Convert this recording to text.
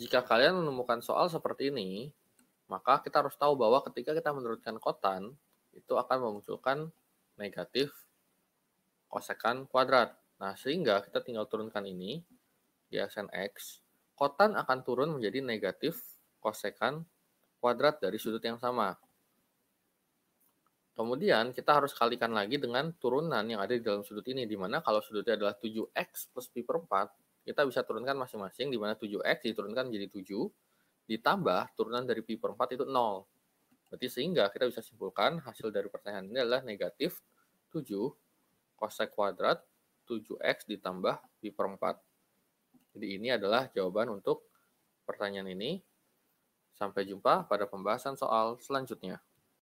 Jika kalian menemukan soal seperti ini, maka kita harus tahu bahwa ketika kita menurunkan kotan, itu akan memunculkan negatif kosekan kuadrat. Nah, sehingga kita tinggal turunkan ini di aksen X, kotan akan turun menjadi negatif kosekan kuadrat dari sudut yang sama. Kemudian kita harus kalikan lagi dengan turunan yang ada di dalam sudut ini, di mana kalau sudutnya adalah 7x plus pi per 4, kita bisa turunkan masing-masing di mana 7x diturunkan menjadi 7 ditambah turunan dari pi per 4 itu 0. Berarti sehingga kita bisa simpulkan hasil dari pertanyaan ini adalah negatif 7 kosek kuadrat 7x ditambah pi per 4. Jadi ini adalah jawaban untuk pertanyaan ini. Sampai jumpa pada pembahasan soal selanjutnya.